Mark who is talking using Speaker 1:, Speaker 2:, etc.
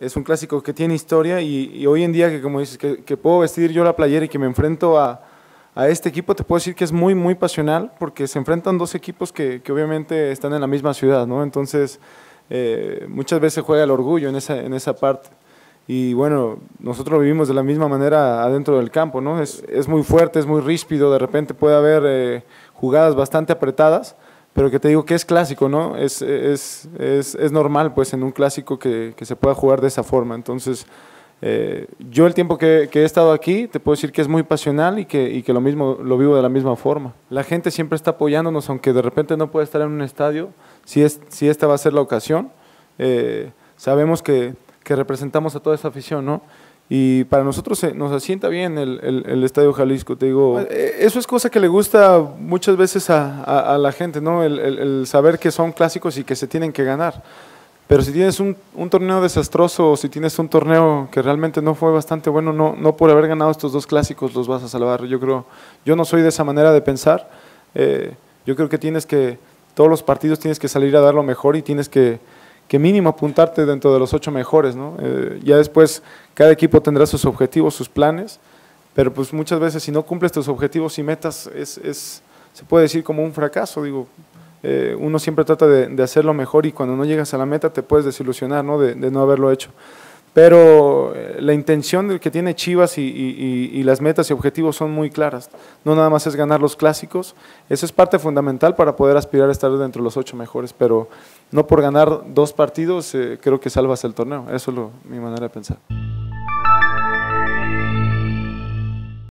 Speaker 1: es un clásico que tiene historia y, hoy en día que como dices, que, puedo vestir yo la playera y que me enfrento a, este equipo, te puedo decir que es muy, muy pasional porque se enfrentan dos equipos que, obviamente están en la misma ciudad, ¿no? Entonces, eh, muchas veces juega el orgullo en esa, en parte. Y bueno, nosotros vivimos de la misma manera adentro del campo, ¿no? Es, muy fuerte, es muy ríspido, de repente puede haber eh, jugadas bastante apretadas, pero que te digo que es clásico, ¿no? Es, es, es, es normal, pues, en un clásico que, que, se pueda jugar de esa forma. Entonces, eh, yo el tiempo que, que, he estado aquí, te puedo decir que es muy pasional y que, y que, lo mismo lo vivo de la misma forma. La gente siempre está apoyándonos, aunque de repente no pueda estar en un estadio, si, es, si esta va a ser la ocasión, eh, sabemos que, representamos a toda esa afición, ¿no? Y para nosotros nos asienta bien el, Estadio Jalisco, te digo. Pues, eh, eso es cosa que le gusta muchas veces a, la gente, ¿no? El, saber que son clásicos y que se tienen que ganar. Pero si tienes un, torneo desastroso o si tienes un torneo que realmente no fue bastante bueno, no, no por haber ganado estos dos clásicos los vas a salvar. Yo creo, yo no soy de esa manera de pensar. Eh, yo creo que tienes que, todos los partidos tienes que salir a dar lo mejor y tienes que, que mínimo apuntarte dentro de los ocho mejores, ¿no? Eh, ya después cada equipo tendrá sus objetivos, sus planes, pero pues muchas veces si no cumples tus objetivos y metas es, es se puede decir como un fracaso, digo, eh, uno siempre trata de, hacerlo mejor y cuando no llegas a la meta te puedes desilusionar, de no haberlo hecho. Pero eh, la intención que tiene Chivas y, las metas y objetivos son muy claras. No nada más es ganar los clásicos. Eso es parte fundamental para poder aspirar a estar dentro de los ocho mejores. Pero no por ganar dos partidos eh, creo que salvas el torneo. Eso es mi manera de pensar.